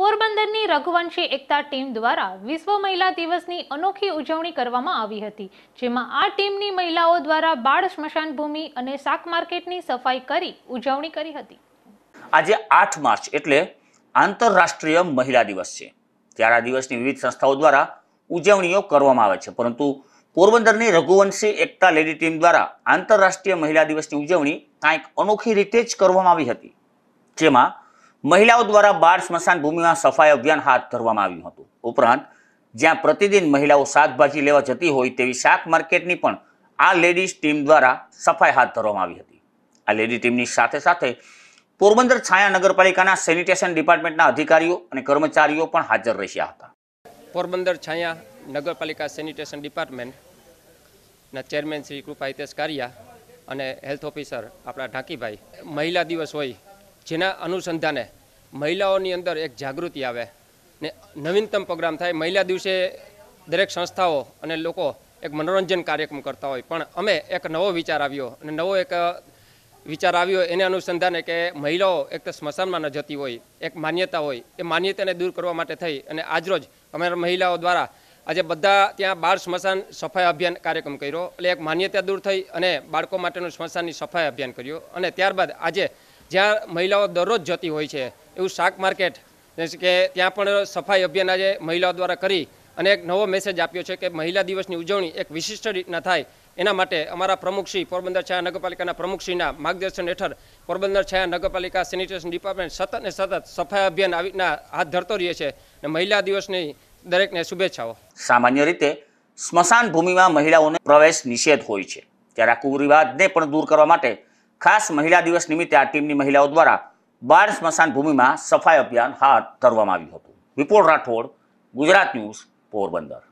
પોરબંદરની રઘુવંશી એકતા ટીમ દ્વારા વિશ્વ મહિલા દિવસની અનોખી ઉજવણી કરવામાં આવી હતી જેમાં આ ટીમની મહિલાઓ દ્વારા બાળ સ્મશાન ભૂમિ અને શાક માર્કેટની સફાઈ કરી ઉજવણી કરી હતી આજે આઠ માર્ચ એટલે આંતરરાષ્ટ્રીય મહિલા દિવસ છે ત્યારે આ દિવસની વિવિધ સંસ્થાઓ દ્વારા ઉજવણીઓ કરવામાં આવે છે પરંતુ પોરબંદરની રઘુવંશી એકતા લેડી ટીમ દ્વારા આંતરરાષ્ટ્રીય મહિલા દિવસની ઉજવણી કાંઈક અનોખી રીતે જ કરવામાં આવી હતી જેમાં મહિલાઓ દ્વારા બાર સ્મશાન ભૂમિમાં સફાઈ અભિયાન હાથ ધરવામાં આવ્યું હતું ઉપરાંત જ્યાં પ્રતિદિન મહિલાઓ શાકભાજી લેવા જતી હોય તેવી શાક માર્કેટની પણ આ લેડીઝ ટીમ દ્વારા સફાઈ હાથ ધરવામાં આવી હતી આ લેડી ટીમની સાથે સાથે પોરબંદર છાયા નગરપાલિકાના સેનિટેશન ડિપાર્ટમેન્ટના અધિકારીઓ અને કર્મચારીઓ પણ હાજર રહ્યા હતા પોરબંદર છાયા નગરપાલિકા સેનિટેશન ડિપાર્ટમેન્ટના ચેરમેન શ્રી કૃપા હિતેશ કારિયા અને હેલ્થ ઓફિસર આપણા ઢાંકીભાઈ મહિલા દિવસ હોય જેના અનુસંધાને મહિલાઓની અંદર એક જાગૃતિ આવે ને નવીનતમ પ્રોગ્રામ થાય મહિલા દિવસે દરેક સંસ્થાઓ અને લોકો એક મનોરંજન કાર્યક્રમ કરતા હોય પણ અમે એક નવો વિચાર આવ્યો અને નવો એક વિચાર આવ્યો એને અનુસંધાને કે મહિલાઓ એક તો સ્મશાનમાં ન જતી હોય એક માન્યતા હોય એ માન્યતાને દૂર કરવા માટે થઈ અને આજરોજ અમારા મહિલાઓ દ્વારા આજે બધા ત્યાં બાળ સ્મશાન સફાઈ અભિયાન કાર્યક્રમ કર્યો એટલે એક માન્યતા દૂર થઈ અને બાળકો માટેનું સ્મશાનની સફાઈ અભિયાન કર્યું અને ત્યારબાદ આજે જ્યાં મહિલાઓ દરરોજ જતી હોય છે એવું શાક માર્કેટ કે ત્યાં પણ સફાઈ અભિયાન આજે મહિલાઓ દ્વારા કરી અને એક નવો મેસેજ આપ્યો છે કે મહિલા દિવસની ઉજવણી એક વિશિષ્ટ રીતના થાય એના માટે અમારા પ્રમુખશ્રી પોરબંદર છાયા નગરપાલિકાના પ્રમુખશ્રીના માર્ગદર્શન હેઠળ પોરબંદર છાયા નગરપાલિકા સેનિટેશન ડિપાર્ટમેન્ટ સતત ને સતત સફાઈ અભિયાન આવી હાથ ધરતો રહે છે અને મહિલા દિવસની દરેકને શુભેચ્છાઓ સામાન્ય રીતે સ્મશાન ભૂમિમાં મહિલાઓને પ્રવેશ નિષેધ હોય છે ત્યારે આ કુરિવાજને પણ દૂર કરવા માટે ખાસ મહિલા દિવસ નિમિત્તે આ ટીમની મહિલાઓ દ્વારા બાર સ્મશાન ભૂમિમાં સફાઈ અભિયાન હાથ ધરવામાં આવ્યું હતું વિપુલ રાઠોડ ગુજરાત ન્યૂઝ પોરબંદર